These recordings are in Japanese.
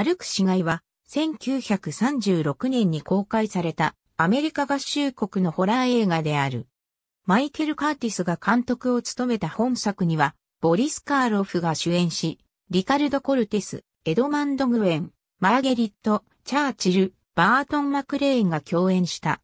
歩く死骸は、1936年に公開されたアメリカ合衆国のホラー映画である。マイケル・カーティスが監督を務めた本作には、ボリス・カーロフが主演し、リカルド・コルテス、エドマンド・グエン、マーゲリット、チャーチル、バートン・マクレーンが共演した。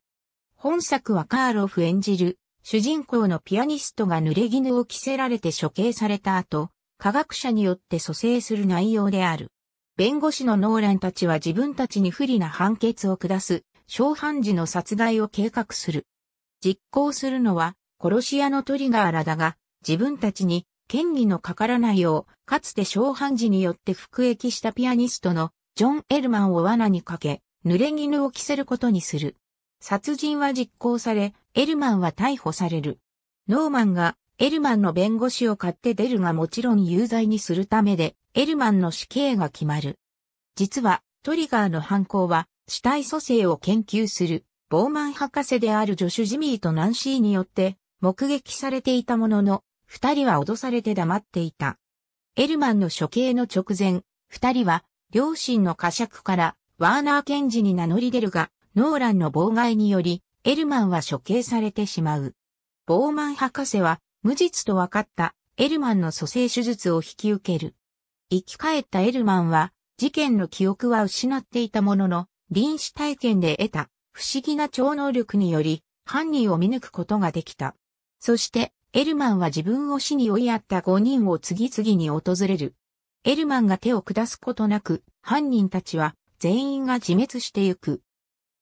本作はカーロフ演じる、主人公のピアニストが濡れ衣を着せられて処刑された後、科学者によって蘇生する内容である。弁護士のノーランたちは自分たちに不利な判決を下す、小判事の殺害を計画する。実行するのは、殺し屋のトリガーらだが、自分たちに、権利のかからないよう、かつて小判事によって服役したピアニストのジョン・エルマンを罠にかけ、濡れ衣を着せることにする。殺人は実行され、エルマンは逮捕される。ノーマンがエルマンの弁護士を買って出るがもちろん有罪にするためで、エルマンの死刑が決まる。実は、トリガーの犯行は、死体蘇生を研究する、ボーマン博士であるジョシュ・ジミーとナンシーによって、目撃されていたものの、二人は脅されて黙っていた。エルマンの処刑の直前、二人は、両親の呵責から、ワーナー検事に名乗り出るが、ノーランの妨害により、エルマンは処刑されてしまう。ボーマン博士は、無実と分かったエルマンの蘇生手術を引き受ける。生き返ったエルマンは、事件の記憶は失っていたものの、臨死体験で得た不思議な超能力により、犯人を見抜くことができた。そして、エルマンは自分を死に追いやった5人を次々に訪れる。エルマンが手を下すことなく、犯人たちは全員が自滅してゆく。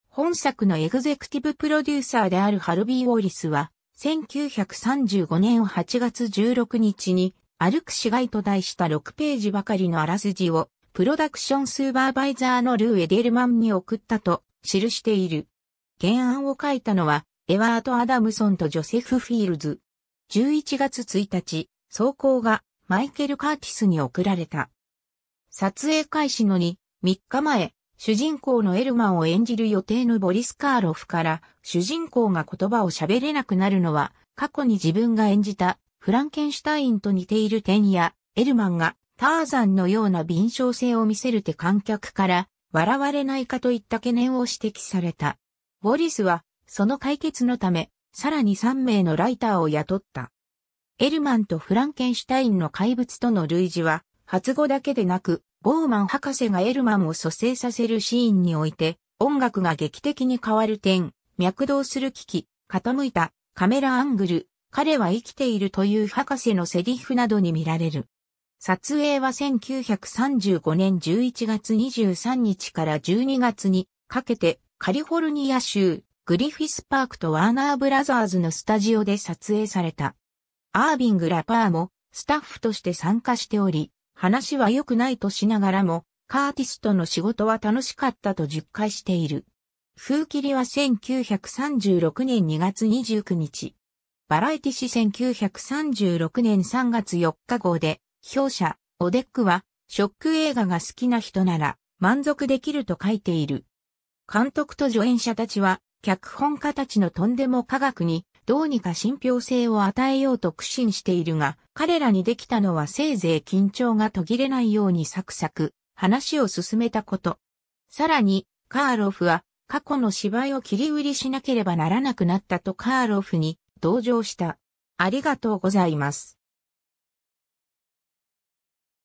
本作のエグゼクティブプロデューサーであるハルビー・ウォーリスは、1935年8月16日に、歩く市街と題した6ページばかりのあらすじを、プロダクションスーパーバイザーのルー・エデルマンに送ったと記している。原案を書いたのは、エワート・アダムソンとジョセフ・フィールズ。11月1日、走行がマイケル・カーティスに送られた。撮影開始のに、3日前、主人公のエルマンを演じる予定のボリス・カーロフから主人公が言葉を喋れなくなるのは過去に自分が演じたフランケンシュタインと似ている点やエルマンがターザンのような敏捷性を見せるて観客から笑われないかといった懸念を指摘された。ボリスはその解決のためさらに3名のライターを雇った。エルマンとフランケンシュタインの怪物との類似は、発語だけでなく、ボーマン博士がエルマンを蘇生させるシーンにおいて、音楽が劇的に変わる点、脈動する危機、傾いた、カメラアングル、彼は生きているという博士のセリフなどに見られる。撮影は1935年11月23日から12月にかけてカリフォルニア州グリフィスパークとワーナーブラザーズのスタジオで撮影された。アービング・ラパーもスタッフとして参加しており、話は良くないとしながらも、カーティスとの仕事は楽しかったと述回している。風切りは1936年2月29日。バラエティ史1936年3月4日号で、表者、オデックは、ショック映画が好きな人なら、満足できると書いている。監督と助演者たちは、脚本家たちのとんでも科学に、どうにか信憑性を与えようと苦心しているが、彼らにできたのはせいぜい緊張が途切れないようにサクサク話を進めたこと。さらに、カーロフは過去の芝居を切り売りしなければならなくなったとカーロフに同情した。ありがとうございます。